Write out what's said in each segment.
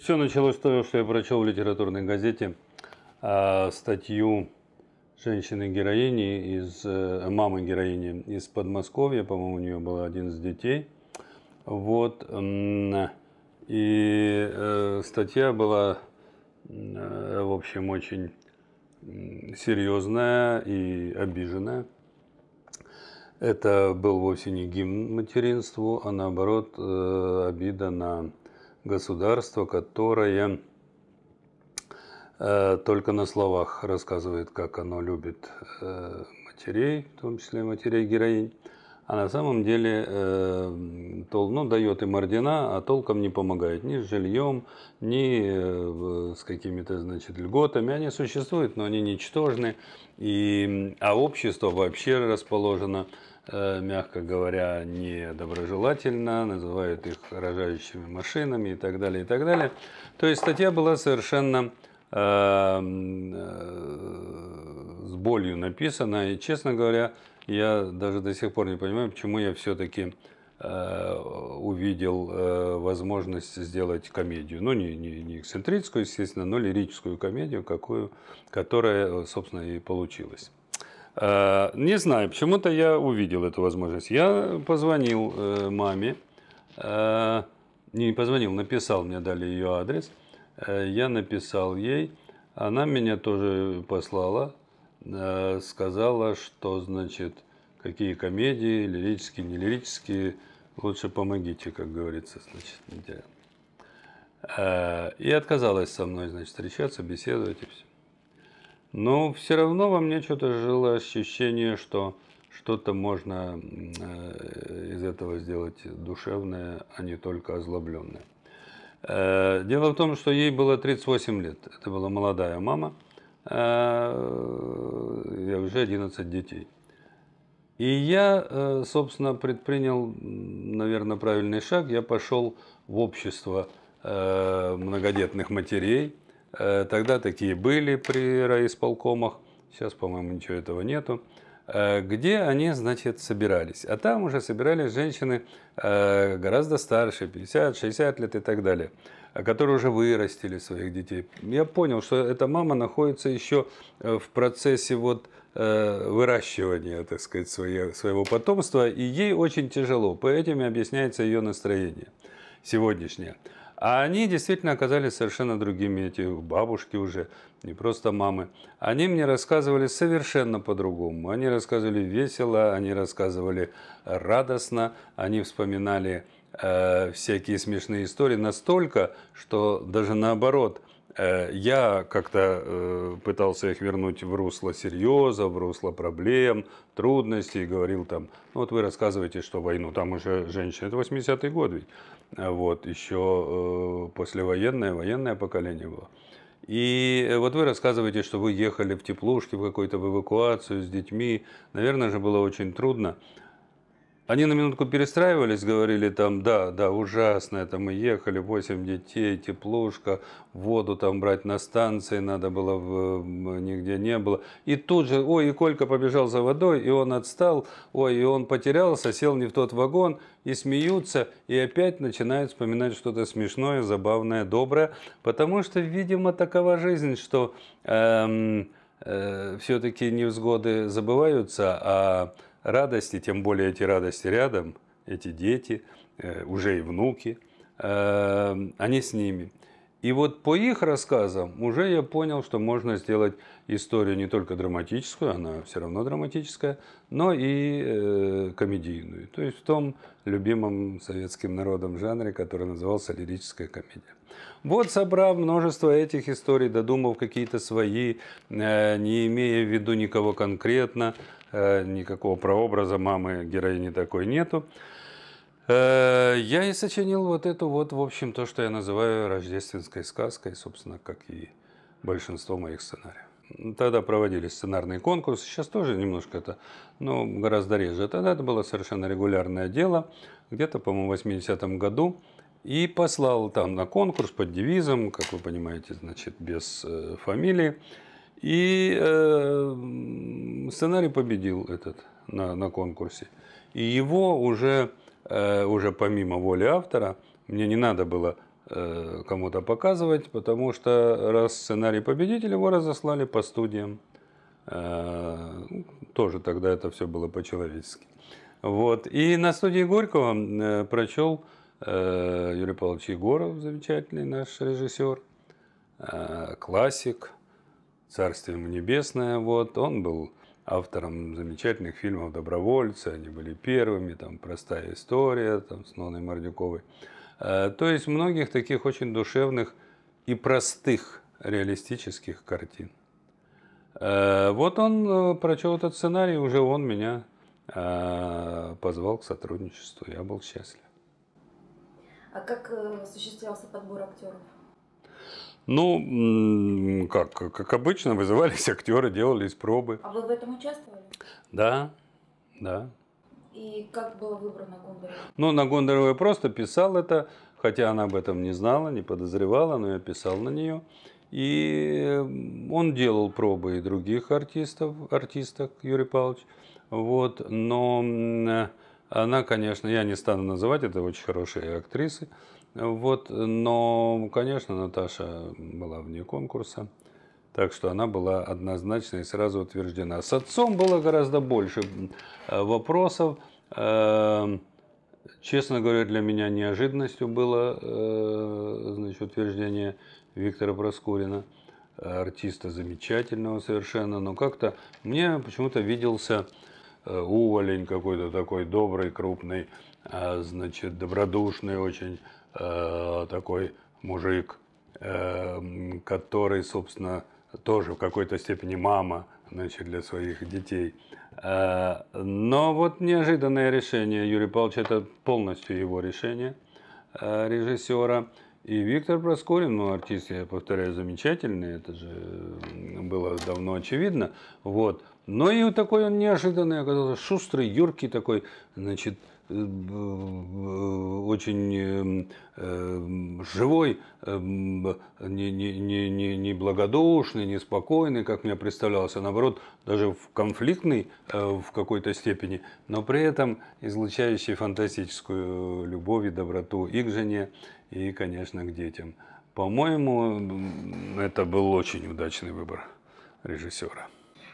Все началось с того, что я прочел в литературной газете э, статью женщины-героини, из э, мамы-героини из Подмосковья, по-моему, у нее был один из детей. Вот, и э, статья была, э, в общем, очень серьезная и обиженная. Это был вовсе не гимн материнству, а наоборот э, обида на государство, которое э, только на словах рассказывает, как оно любит э, матерей, в том числе матерей-героинь, а на самом деле э, тол, ну, дает им ордена, а толком не помогает ни с жильем, ни э, с какими-то значит, льготами. Они существуют, но они ничтожны. И, а общество вообще расположено Э, мягко говоря, недоброжелательно, называют их рожающими машинами и так далее, и так далее. То есть статья была совершенно эм, э, с болью написана, и, честно говоря, я даже до сих пор не понимаю, почему я все-таки э, увидел возможность сделать комедию. Ну, не, не, не эксцентрическую, естественно, но лирическую комедию, какую, которая, собственно, и получилась. Э, не знаю, почему-то я увидел эту возможность. Я позвонил э, маме, э, не позвонил, написал, мне дали ее адрес. Я написал ей, она меня тоже послала, сказала, что значит, какие комедии, лирические, не лирические, лучше помогите, как говорится, значит, неделя. И отказалась со мной, значит, встречаться, беседовать и все. Но все равно во мне что-то жило ощущение, что что-то можно э, из этого сделать душевное, а не только озлобленное. Э, дело в том, что ей было 38 лет. Это была молодая мама. Я э, уже 11 детей. И я, собственно, предпринял, наверное, правильный шаг. Я пошел в общество многодетных матерей – Э, тогда такие были при райисполкомах, сейчас, по-моему, ничего этого нету э, где они, значит, собирались. А там уже собирались женщины э, гораздо старше, 50-60 лет и так далее, которые уже вырастили своих детей. Я понял, что эта мама находится еще в процессе вот выращивания, так сказать, своего потомства, и ей очень тяжело. По этим и объясняется ее настроение сегодняшнее. А они действительно оказались совершенно другими, эти бабушки уже, не просто мамы. Они мне рассказывали совершенно по-другому. Они рассказывали весело, они рассказывали радостно, они вспоминали э, всякие смешные истории настолько, что даже наоборот – Э, я как-то э, пытался их вернуть в русло серьеза, в русло проблем, трудностей. Говорил там, ну вот вы рассказываете, что войну, там уже женщины, это 80-й год ведь. Э, вот, еще послевоенное, военное поколение было. И вот вы рассказываете, что вы ехали в теплушке, в какую-то эвакуацию с детьми. Наверное же было очень трудно. Они на минутку перестраивались, говорили там, да, да, ужасно, это мы ехали, 8 детей, теплушка, воду там брать на станции надо было, в, нигде не было. И тут же, ой, и Колька побежал за водой, и он отстал, ой, и он потерялся, сел не в тот вагон, и смеются, и опять начинают вспоминать что-то смешное, забавное, доброе, потому что, видимо, такова жизнь, что эм, э, все-таки невзгоды забываются, а радости, тем более эти радости рядом, эти дети, э, уже и внуки, э, они с ними. И вот по их рассказам уже я понял, что можно сделать историю не только драматическую, она все равно драматическая, но и э, комедийную. То есть в том любимом советским народом жанре, который назывался лирическая комедия. Вот собрав множество этих историй, додумав какие-то свои, э, не имея в виду никого конкретно, э, никакого прообраза мамы героини такой нету, э, я и сочинил вот эту вот, в общем, то, что я называю рождественской сказкой, собственно, как и большинство моих сценариев. Тогда проводились сценарные конкурсы, сейчас тоже немножко это, но гораздо реже. Тогда это было совершенно регулярное дело, где-то, по-моему, в 80-м году. И послал там на конкурс под девизом, как вы понимаете, значит, без э, фамилии. И э, сценарий победил этот на, на конкурсе. И его уже, э, уже помимо воли автора, мне не надо было Э, кому-то показывать, потому что раз сценарий победителя его разослали по студиям, э, тоже тогда это все было по-человечески. Вот. И на студии Горького э, прочел Юрий Павлович Егоров, замечательный наш режиссер, классик, «Царствие ему небесное». Вот. Он был автором замечательных фильмов «Добровольцы», они были первыми, там «Простая история», там, с Ноной Мордюковой. Э, то есть многих таких очень душевных и простых реалистических картин. Э, вот он э, прочел этот сценарий, уже он меня позвал к сотрудничеству. Я был счастлив. А как осуществлялся подбор актеров? Ну, как, как обычно, вызывались актеры, делались пробы. А вы в этом участвовали? Да, да. И как было выбрано Гондарева? Ну, на Гондарева просто писал это, хотя она об этом не знала, не подозревала, но я писал на нее. И он делал пробы и других артистов, артисток, Юрий Павлович. Вот, но она, конечно, я не стану называть, это очень хорошие актрисы. Вот, но, конечно, Наташа была вне конкурса. Так что она была однозначно и сразу утверждена. С отцом было гораздо больше э, вопросов. Эм, честно говоря, для меня неожиданностью было э, значит, утверждение Виктора Проскурина, э, артиста замечательного совершенно, но как-то мне почему-то виделся уволень какой-то такой добрый, крупный, значит, добродушный очень такой мужик, который, собственно, тоже в какой-то степени мама значит, для своих детей. Э, но вот неожиданное решение Юрия Павловича, это полностью его решение э, режиссера. И Виктор Проскурин, ну, артист, я повторяю, замечательный, это же было давно очевидно. Вот. Но ну и такой он неожиданный оказался, шустрый, юркий такой, значит, э, очень эм, эм, живой, эм, не, не, не, не благодушный, не спокойный, как мне представлялось, а наоборот, даже конфликтный э, в какой-то степени, но при этом излучающий фантастическую любовь и доброту и к жене, и, конечно, к детям. По-моему, это был очень удачный выбор режиссера.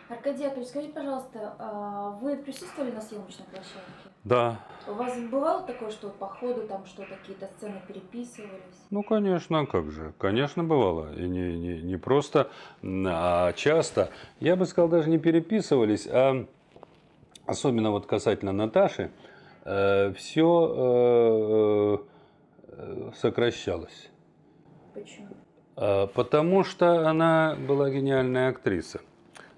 Аркадий Яковлевич, скажите, пожалуйста, а, вы присутствовали на съемочной площадке? Да. У вас бывало такое, что по ходу там что-то какие-то сцены переписывались? Ну, конечно, как же. Конечно, бывало. И не, не, не просто, а часто. Я бы сказал, даже не переписывались, а особенно вот касательно Наташи, э, все э, э, сокращалось. Почему? А, потому что она была гениальная актриса.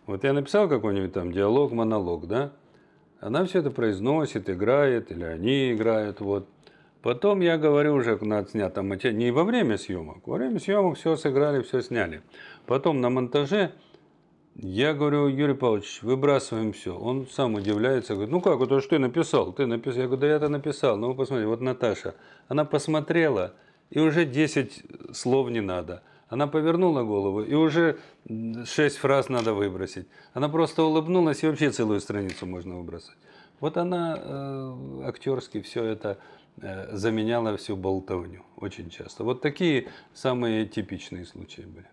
Вот я написал какой-нибудь там диалог, монолог, да? Она все это произносит, играет, или они играют, вот. Потом я говорю уже на отснятом материале, не во время съемок, во время съемок все сыграли, все сняли. Потом на монтаже я говорю, Юрий Павлович, выбрасываем все. Он сам удивляется, говорит, ну как, это что ты написал, ты написал. Я говорю, да я это написал, ну вы посмотрите, вот Наташа, она посмотрела, и уже 10 слов не надо – она повернула голову, и уже шесть фраз надо выбросить. Она просто улыбнулась, и вообще целую страницу можно выбросить. Вот она э, актерски все это э, заменяла всю болтовню очень часто. Вот такие самые типичные случаи были.